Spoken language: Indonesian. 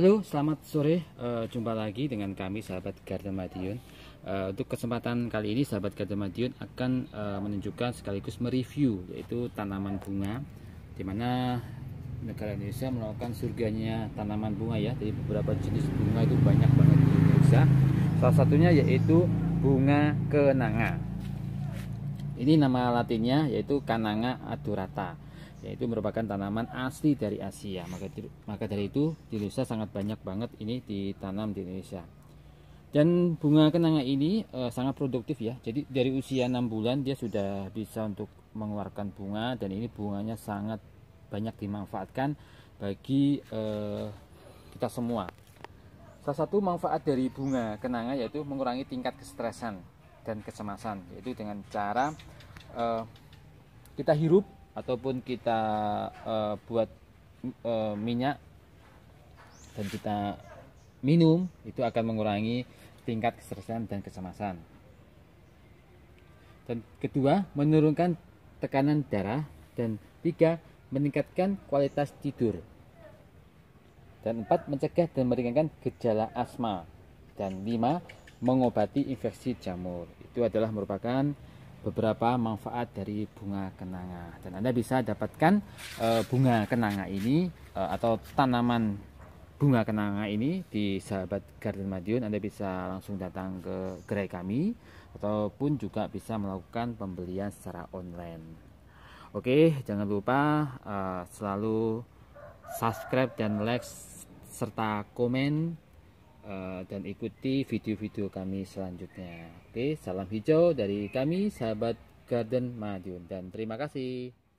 Halo, selamat sore. Uh, jumpa lagi dengan kami sahabat Garda Madiun. Uh, untuk kesempatan kali ini sahabat Garda Madiun akan uh, menunjukkan sekaligus mereview yaitu tanaman bunga di mana negara Indonesia melakukan surganya tanaman bunga ya. Jadi beberapa jenis bunga itu banyak banget di Indonesia. Salah satunya yaitu bunga kenanga. Ini nama latinnya yaitu Kananga adurata yaitu merupakan tanaman asli dari Asia. Maka, maka dari itu di Indonesia sangat banyak banget ini ditanam di Indonesia. Dan bunga kenanga ini e, sangat produktif ya. Jadi dari usia 6 bulan dia sudah bisa untuk mengeluarkan bunga dan ini bunganya sangat banyak dimanfaatkan bagi e, kita semua. Salah satu manfaat dari bunga kenanga yaitu mengurangi tingkat kestresan dan kecemasan yaitu dengan cara e, kita hirup ataupun kita uh, buat uh, minyak dan kita minum itu akan mengurangi tingkat keserasian dan kecemasan. Dan kedua, menurunkan tekanan darah dan tiga, meningkatkan kualitas tidur. Dan empat, mencegah dan meringankan gejala asma. Dan lima, mengobati infeksi jamur. Itu adalah merupakan beberapa manfaat dari bunga kenanga dan Anda bisa dapatkan e, bunga kenanga ini e, atau tanaman bunga kenanga ini di sahabat Garden Madiun Anda bisa langsung datang ke gerai kami ataupun juga bisa melakukan pembelian secara online Oke jangan lupa e, selalu subscribe dan like serta komen Eh, dan ikuti video-video kami selanjutnya. Oke, salam hijau dari kami sahabat Garden Madiun dan terima kasih.